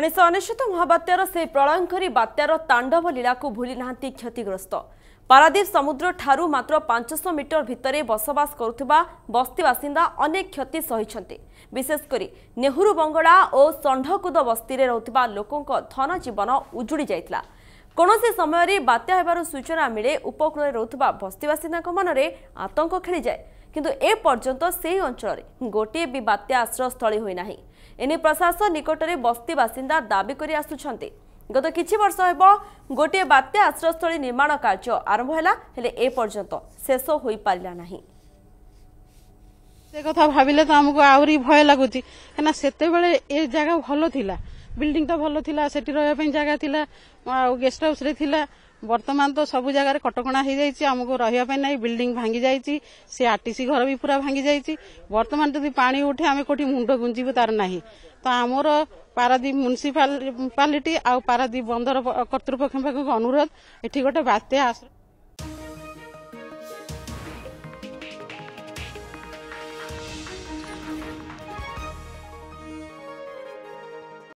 ଉଣେଇଶହ ଅନେଶ୍ୱତ ମହାବାତ୍ୟାର ସେହି ପ୍ରଳୟଙ୍କରୀ ବାତ୍ୟାର ତାଣ୍ଡବ ଲୀଳାକୁ ଭୁଲି ନାହାନ୍ତି କ୍ଷତିଗ୍ରସ୍ତ ପାରାଦୀପ ସମୁଦ୍ର ଠାରୁ ମାତ୍ର ପାଞ୍ଚଶହ ମିଟର ଭିତରେ ବସବାସ କରୁଥିବା ବସ୍ତି ବାସିନ୍ଦା ଅନେକ କ୍ଷତି ସହିଛନ୍ତି ବିଶେଷ କରି ନେହୁରୁ ବଙ୍ଗଳା ଓ ଷଣ୍ଢକୁଦ ବସ୍ତିରେ ରହୁଥିବା ଲୋକଙ୍କ ଧନଜୀବନ ଉଜୁଡ଼ି ଯାଇଥିଲା କୌଣସି ସମୟରେ ବାତ୍ୟା ହେବାର ସୂଚନା ମିଳେ ଉପକୂଳରେ ରହୁଥିବା ବସ୍ତିବାସିନ୍ଦାଙ୍କ ମନରେ ଆତଙ୍କ ଖେଳିଯାଏ କିନ୍ତୁ ଏ ପର୍ଯ୍ୟନ୍ତ ସେହି ଅଞ୍ଚଳରେ ଗୋଟିଏ ବି ବାତ୍ୟା ଆଶ୍ରୟସ୍ଥଳୀ ହୋଇନାହିଁ ଏନେ ପ୍ରଶାସନ ନିକଟରେ ବସ୍ତି ବାସିନ୍ଦା ଦାବି କରି ଆସୁଛନ୍ତି ଗତ କିଛି ବର୍ଷ ହେବ ଗୋଟିଏ ବାତ୍ୟା ଆଶ୍ରୟସ୍ଥଳୀ ନିର୍ମାଣ କାର୍ଯ୍ୟ ଆରମ୍ଭ ହେଲା ହେଲେ ଏ ପର୍ଯ୍ୟନ୍ତ ଶେଷ ହୋଇପାରିଲା ନାହିଁ ସେ କଥା ଭାବିଲେ ତ ଆମକୁ ଆହୁରି ଭୟ ଲାଗୁଛି କାହିଁକିନା ସେତେବେଳେ ଏ ଜାଗା ଭଲ ଥିଲା ବିଲ୍ଡିଂ ତ ଭଲ ଥିଲା ସେଠି ରହିବା ପାଇଁ ଜାଗା ଥିଲା ଆଉ ଗେଷ୍ଟ ହାଉସ୍ରେ ଥିଲା ବର୍ତ୍ତମାନ ତ ସବୁ ଜାଗାରେ କଟକଣା ହେଇଯାଇଛି ଆମକୁ ରହିବା ପାଇଁ ନାହିଁ ବିଲ୍ଡିଂ ଭାଙ୍ଗି ଯାଇଛି ସେ ଆର୍ଟିସି ଘର ବି ପୁରା ଭାଙ୍ଗି ଯାଇଛି ବର୍ତ୍ତମାନ ଯଦି ପାଣି ଉଠେ ଆମେ କେଉଁଠି ମୁଣ୍ଡ ଗୁଞ୍ଜିବୁ ତାର ନାହିଁ ତ ଆମର ପାରାଦ୍ୱୀପ ମ୍ୟୁନିସିପାଲିଟି ଆଉ ପାରାଦ୍ୱୀପ ବନ୍ଦର କର୍ତ୍ତୃପକ୍ଷଙ୍କ ପାଖକୁ ଅନୁରୋଧ ଏଠି ଗୋଟେ ବାତ୍ୟା ଆଶ୍ରୟ